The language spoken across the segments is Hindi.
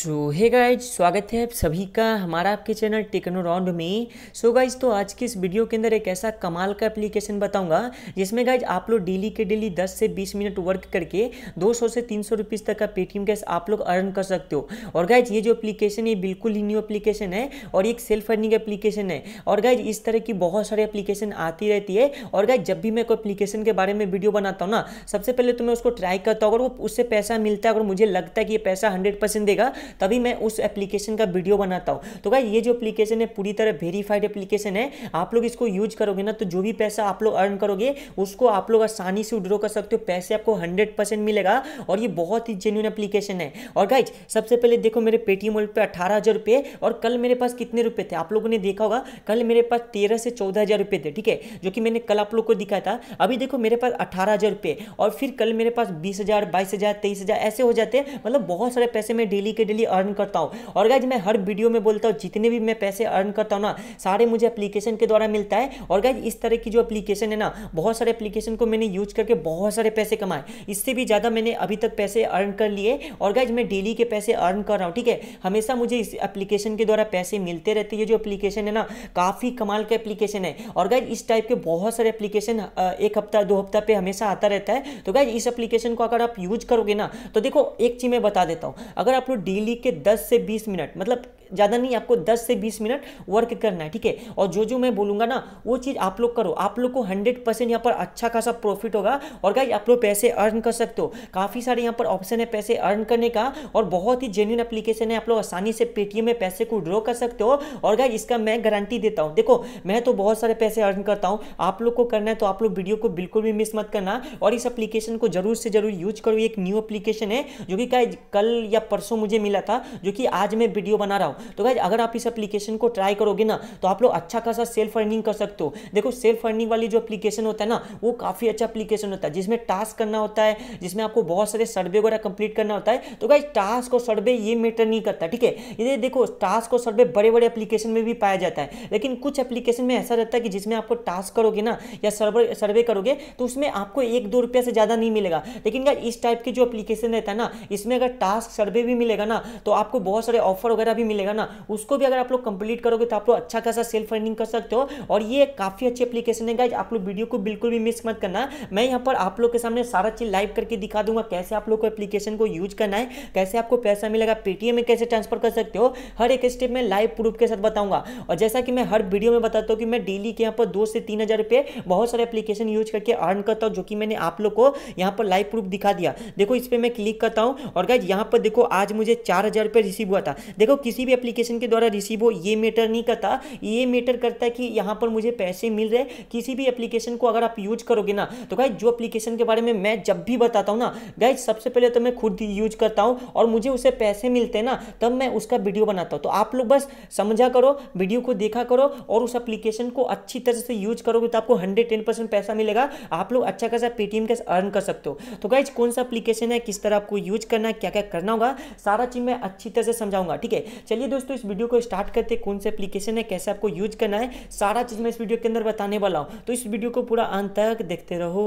सो हे गाइज स्वागत है आप सभी का हमारा आपके चैनल टेक्नोरॉन्ड में सो so गाइज तो आज की इस वीडियो के अंदर एक ऐसा कमाल का एप्लीकेशन बताऊंगा जिसमें गाइज आप लोग डेली के डेली 10 से 20 मिनट वर्क करके 200 से 300 सौ तक का पेटीएम कैश आप लोग अर्न कर सकते हो और गाइज ये जो एप्लीकेशन है बिल्कुल ही न्यू एप्लीकेशन है और एक सेल्फ अर्निंग एप्लीकेशन है और गाइज इस तरह की बहुत सारी एप्लीकेशन आती रहती है और गाइज जब भी मैं कोई एप्लीकेशन के बारे में वीडियो बनाता हूँ ना सबसे पहले तो मैं उसको ट्राई करता हूँ अगर वो उससे पैसा मिलता है अगर मुझे लगता है कि ये पैसा हंड्रेड देगा तभी मैं उस एप्लीकेशन का वीडियो बनाता हूँ तो भाई ये जो एप्लीकेशन है पूरी तरह वेरीफाइड एप्लीकेशन है आप लोग इसको यूज करोगे ना तो जो भी पैसा आप लोग अर्न करोगे उसको आप लोग आसानी से विड्रॉ कर सकते हो पैसे आपको हंड्रेड परसेंट मिलेगा और ये बहुत ही जेन्यून एप्लीकेशन है और गाइज सबसे पहले देखो मेरे पेटीएम वॉलेट पे अठारह हज़ार रुपये और कल मेरे पास कितने रुपये थे आप लोगों ने देखा होगा कल मेरे पास तेरह से चौदह हज़ार रुपए थे ठीक है जो कि मैंने कल आप लोग को दिखाया था अभी देखो मेरे पास अठारह हज़ार रुपये और फिर कल मेरे पास बीस हज़ार बाईस हज़ार तेईस हज़ार ऐसे हो जाते हैं मतलब बहुत सारे पैसे मैं डेली के डेली इजीली अर्न करता हूँ और गाइज मैं हर वीडियो में बोलता हूँ जितने भी मैं पैसे अर्न करता हूँ ना सारे मुझे अप्लीकेशन के द्वारा मिलता है और गाइज इस तरह की जो अप्लीकेशन है ना बहुत सारे अप्लीकेशन को मैंने यूज करके बहुत सारे पैसे कमाए इससे भी ज़्यादा मैंने अभी तक पैसे अर्न कर लिए और गाइज मैं डेली के पैसे अर्न कर रहा हूँ ठीक है हमेशा मुझे इस अप्लीकेशन के द्वारा पैसे मिलते रहते हैं जो अप्लीकेशन है ना काफ़ी कमाल का एप्लीकेशन है और गाइज इस टाइप के बहुत सारे एप्लीकेशन एक हफ्ता दो हफ्ता पे हमेशा आता रहता है तो गाइज इस एप्लीकेशन को अगर आप यूज करोगे ना तो देखो एक चीज़ मैं बता देता हूँ अगर आप लोग डेली के 10 से 20 मिनट मतलब ज़्यादा नहीं आपको दस से बीस मिनट वर्क करना है ठीक है और जो जो मैं बोलूँगा ना वो चीज़ आप लोग करो आप लोग को हंड्रेड परसेंट यहाँ पर अच्छा खासा प्रॉफिट होगा और क्या आप लोग पैसे अर्न कर सकते हो काफ़ी सारे यहाँ पर ऑप्शन है पैसे अर्न करने का और बहुत ही जेन्यून अप्लीकेशन है आप लोग आसानी से पेटीएम में पैसे को ड्रॉ कर सकते हो और क्या इसका मैं गारंटी देता हूँ देखो मैं तो बहुत सारे पैसे अर्न करता हूँ आप लोग को करना है तो आप लोग वीडियो को बिल्कुल भी मिस मत करना और इस अप्लीकेशन को जरूर से जरूर यूज करो एक न्यू अप्लीकेशन है जो कि कल या परसों मुझे मिला था जो कि आज मैं वीडियो बना रहा हूँ तो गाइज अगर आप इस एप्लीकेशन को ट्राई करोगे ना तो आप लोग अच्छा खासा सेल्फ अर्निंग कर सकते हो देखो सेल्फ अर्निंग वाली जो एप्लीकेशन होता है ना वो काफ़ी अच्छा एप्लीकेशन होता है जिसमें टास्क करना होता है जिसमें आपको बहुत सारे सर्वे वगैरह कंप्लीट करना होता है तो गाइज टास्क और सर्वे ये मैटर नहीं करता ठीक है ये देखो टास्क और सर्वे बड़े बड़े एप्लीकेशन में भी पाया जाता है लेकिन कुछ एप्लीकेशन में ऐसा रहता है कि जिसमें आपको टास्क करोगे ना या सर्वे सर्वे करोगे तो उसमें आपको एक दो रुपया से ज़्यादा नहीं मिलेगा लेकिन यार इस टाइप के जो एप्लीकेशन रहता है ना इसमें अगर टास्क सर्वे भी मिलेगा ना तो आपको बहुत सारे ऑफर वगैरह भी मिलेगा रहेगा ना उसको भी अगर आप लोग कंप्लीट करोगे तो आप लोग अच्छा खासा सेल्फ अर्निंग कर सकते हो और ये काफ़ी अच्छी एप्लीकेशन है गाइज आप लोग वीडियो को बिल्कुल भी मिस मत करना मैं यहाँ पर आप लोग के सामने सारा चीज़ लाइव करके दिखा दूंगा कैसे आप लोग को एप्लीकेशन को यूज करना है कैसे आपको पैसा मिलेगा पेटीएम में कैसे ट्रांसफर कर सकते हो हर एक स्टेप में लाइव प्रूफ के साथ बताऊंगा और जैसा कि मैं हर वीडियो में बताता हूँ कि मैं डेली के यहाँ पर दो से तीन हज़ार बहुत सारे एप्लीकेशन यूज करके अर्न करता हूँ जो कि मैंने आप लोग को यहाँ पर लाइव प्रूफ दिखा दिया देखो इस पर मैं क्लिक करता हूँ और गाइज यहाँ पर देखो आज मुझे चार रिसीव हुआ था देखो किसी भी एप्लीकेशन के द्वारा रिसीव हो ये मैटर नहीं करता ये मैटर करता है कि यहाँ पर मुझे पैसे मिल रहे किसी भी एप्लीकेशन को अगर आप यूज करोगे ना तो गाइज जो एप्लीकेशन के बारे में मैं जब भी बताता हूँ ना गाइज सबसे पहले तो मैं खुद यूज करता हूँ और मुझे उसे पैसे मिलते हैं ना तब मैं उसका वीडियो बनाता हूँ तो आप लोग बस समझा करो वीडियो को देखा करो और उस एप्लीकेशन को अच्छी तरह से यूज करोगे तो आपको हंड्रेड पैसा मिलेगा आप लोग अच्छा खासा पेटीएम कैसे अर्न कर सकते हो तो गाइज कौन सा एप्लीकेशन है किस तरह आपको यूज करना है क्या क्या करना होगा सारा चीज़ मैं अच्छी तरह से समझाऊंगा ठीक है चलिए चलिए दोस्तों इस वीडियो को स्टार्ट करते कौन सा एप्लीकेशन है कैसे आपको यूज करना है सारा चीज़ मैं इस वीडियो के अंदर बताने वाला हूँ तो इस वीडियो को पूरा अंत तक देखते रहो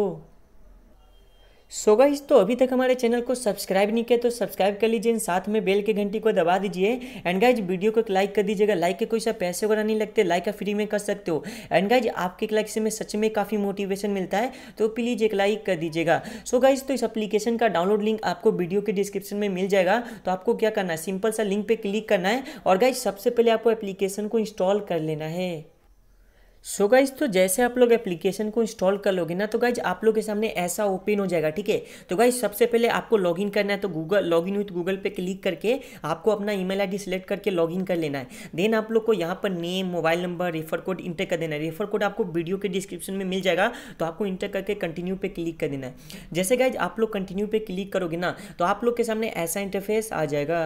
सो so गाइस तो अभी तक हमारे चैनल को सब्सक्राइब नहीं किया तो सब्सक्राइब कर लीजिए साथ में बेल के घंटी को दबा दीजिए एंड गाइज वीडियो को एक लाइक कर दीजिएगा लाइक के कोई सा पैसे वगैरह नहीं लगते लाइक आप फ्री में कर सकते हो एंड गाइज आपके लाइक से मैं सच में काफ़ी मोटिवेशन मिलता है तो प्लीज़ एक लाइक कर दीजिएगा सो गाइज तो इस अपलीकेशन का डाउनलोड लिंक आपको वीडियो के डिस्क्रिप्शन में मिल जाएगा तो आपको क्या करना है सिंपल सा लिंक पर क्लिक करना है और गाइज सबसे पहले आपको एप्लीकेशन को इंस्टॉल कर लेना है सो so गाइज तो जैसे आप लोग एप्लीकेशन को इंस्टॉल कर लोगे ना तो गाइज आप लोग के सामने ऐसा ओपन हो जाएगा ठीक है तो गाइज सबसे पहले आपको लॉगिन करना है तो गूगल लॉगिन विथ गूगल पे क्लिक करके आपको अपना ईमेल आईडी सेलेक्ट करके लॉगिन कर लेना है देन आप लोग को यहाँ पर name mobile number refer code enter कर देना है रेफर कोड आपको वीडियो के डिस्क्रिप्शन में मिल जाएगा तो आपको इंटर करके कंटिन्यू पे क्लिक कर देना है जैसे गाइज आप लोग कंटिन्यू पे क्लिक करोगे ना तो आप लोग के सामने ऐसा इंटरफेस आ जाएगा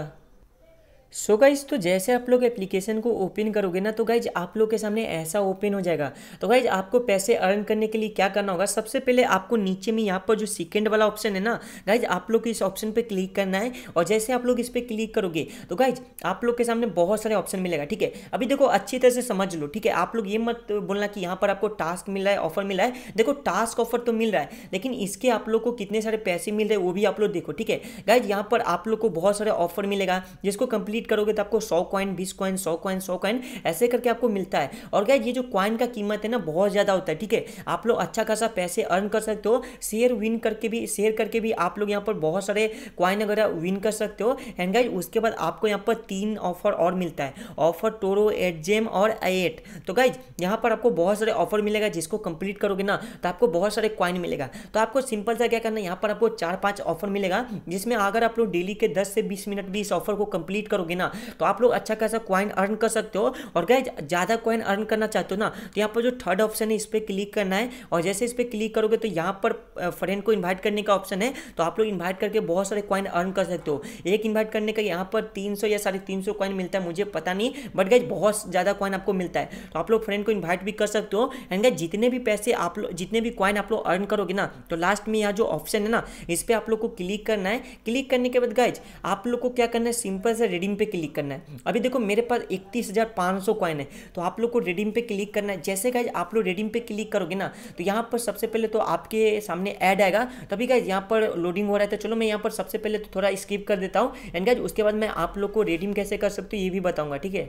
सो so गाइज तो जैसे आप लोग एप्लीकेशन को ओपन करोगे ना तो गाइज आप लोग के सामने ऐसा ओपन हो जाएगा तो गाइज आपको पैसे अर्न करने के लिए क्या करना होगा सबसे पहले आपको नीचे में यहाँ पर जो सेकेंड वाला ऑप्शन है ना गाइज आप लोग इस ऑप्शन पे क्लिक करना है और जैसे आप लोग इस पर क्लिक करोगे तो गाइज आप लोग के सामने बहुत सारे ऑप्शन मिलेगा ठीक है अभी देखो अच्छी तरह से समझ लो ठीक है आप लोग ये मत बोलना कि यहाँ पर आपको टास्क मिल रहा है ऑफर मिला है देखो टास्क ऑफर तो मिल रहा है लेकिन इसके आप लोग को कितने सारे पैसे मिल रहे हैं वो भी आप लोग देखो ठीक है गाइज यहाँ पर आप लोग को बहुत सारे ऑफर मिलेगा जिसको कंप्लीट कंप्लीट करोगे तो आपको सौ कॉइन बीस कॉइन सौ कॉइन सौ कॉइन ऐसे करके आपको मिलता है और क्या ये जो कॉइन का कीमत है ना बहुत ज़्यादा होता है ठीक है आप लोग अच्छा खासा पैसे अर्न कर सकते हो शेयर विन करके भी शेयर करके भी आप लोग यहाँ पर बहुत सारे कॉइन वगैरह विन कर सकते हो एंड गाइज उसके बाद आपको यहाँ पर तीन ऑफर और मिलता है ऑफर टोरो एट जेम और एट तो गाइज यहाँ पर आपको बहुत सारे ऑफर मिलेगा जिसको कंप्लीट करोगे ना तो आपको बहुत सारे कॉइन मिलेगा तो आपको सिंपल सा क्या करना यहाँ पर आपको चार पाँच ऑफर मिलेगा जिसमें अगर आप लोग डेली के दस से बीस मिनट भी इस ऑफर को कंप्लीट करोगे करोगे ना तो आप लोग अच्छा खासा क्वाइन अर्न कर सकते हो और क्या ज़्यादा क्वाइन अर्न करना चाहते हो ना तो यहाँ पर जो थर्ड ऑप्शन है इस पर क्लिक करना है और जैसे इस पर क्लिक करोगे तो यहाँ पर फ्रेंड को इन्वाइट करने का ऑप्शन है तो आप लोग इन्वाइट करके बहुत सारे क्वाइन अर्न कर सकते हो एक इन्वाइट करने का यहाँ पर तीन या साढ़े तीन क्वाइन मिलता है मुझे पता नहीं बट गैज बहुत ज़्यादा क्वाइन आपको मिलता है तो आप लोग फ्रेंड को इन्वाइट भी कर सकते हो एंड गैज जितने भी पैसे आप लोग जितने भी क्वाइन आप लोग अर्न करोगे ना तो लास्ट में यहाँ जो ऑप्शन है ना इस पर आप लोग को क्लिक करना है क्लिक करने के बाद गैज आप लोग को क्या करना है सिंपल से रिडीम पे क्लिक करना है अभी देखो मेरे पास इकतीस हज़ार पाँच सौ कॉइन है तो आप लोग को रिडीम पे क्लिक करना है जैसे गाइज आप लोग रिडीम पे क्लिक करोगे ना तो यहाँ पर सबसे पहले तो आपके सामने ऐड आएगा तभी गाइज यहाँ पर लोडिंग हो रहा है तो चलो मैं यहाँ पर सबसे पहले तो थोड़ा स्किप कर देता हूँ एंड गाइज उसके बाद मैं आप लोग को रिडीम कैसे कर सकते हो ये भी बताऊँगा ठीक है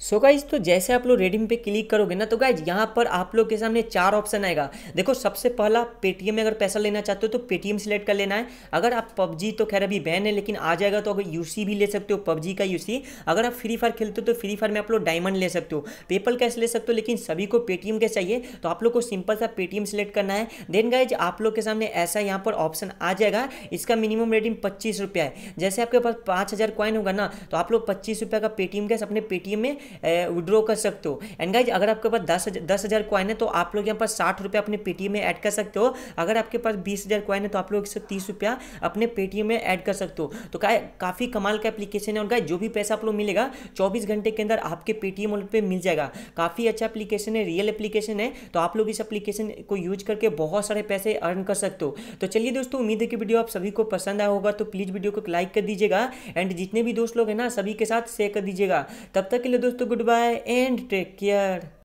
सो so गाइज तो जैसे आप लोग रेडिम पे क्लिक करोगे ना तो गाइज यहाँ पर आप लोग के सामने चार ऑप्शन आएगा देखो सबसे पहला पेटीएम में अगर पैसा लेना चाहते हो तो पेटीएम सेलेक्ट कर लेना है अगर आप पबजी तो खैर अभी बैन है लेकिन आ जाएगा तो अगर यूसी भी ले सकते हो पबजी का यूसी अगर आप फ्री फायर खेलते हो तो फ्री फायर में आप लोग डायमंड ले सकते हो पेपल कैश ले सकते हो लेकिन सभी को पेटीएम कैश चाहिए तो आप लोग को सिंपल सा पेटीएम सेलेक्ट करना है देन गाइज आप लोग के सामने ऐसा यहाँ पर ऑप्शन आ जाएगा इसका मिनिमम रेडिम पच्चीस है जैसे आपके पास पाँच हज़ार होगा ना तो आप लोग पच्चीस का पेटीएम कैश अपने पेटीएम में विड्रॉ कर सकते हो एंड गाइज अगर आपके पास दस दस हज़ार कॉइन है तो आप लोग यहाँ पर साठ रुपये अपने पेटीएम में ऐड कर सकते हो अगर आपके पास बीस हज़ार कॉइन है तो आप लोग एक सौ तीस रुपया अपने पेटीएम में ऐड कर सकते हो तो का, काफ़ी कमाल का एप्लीकेशन है और गाइज जो भी पैसा आप लोग मिलेगा चौबीस घंटे के अंदर आपके पेटीएम वॉलेट पर मिल जाएगा काफ़ी अच्छा एप्लीकेशन है रियल एप्लीकेशन है तो आप लोग इस एप्लीकेशन को यूज करके बहुत सारे पैसे अर्न कर सकते हो तो चलिए दोस्तों उम्मीद है कि वीडियो आप सभी को पसंद आया होगा तो प्लीज़ वीडियो को लाइक कर दीजिएगा एंड जितने भी दोस्त लोग हैं ना सभी के साथ शेयर कर दीजिएगा तब तक के लिए दोस्तों to goodbye and take care.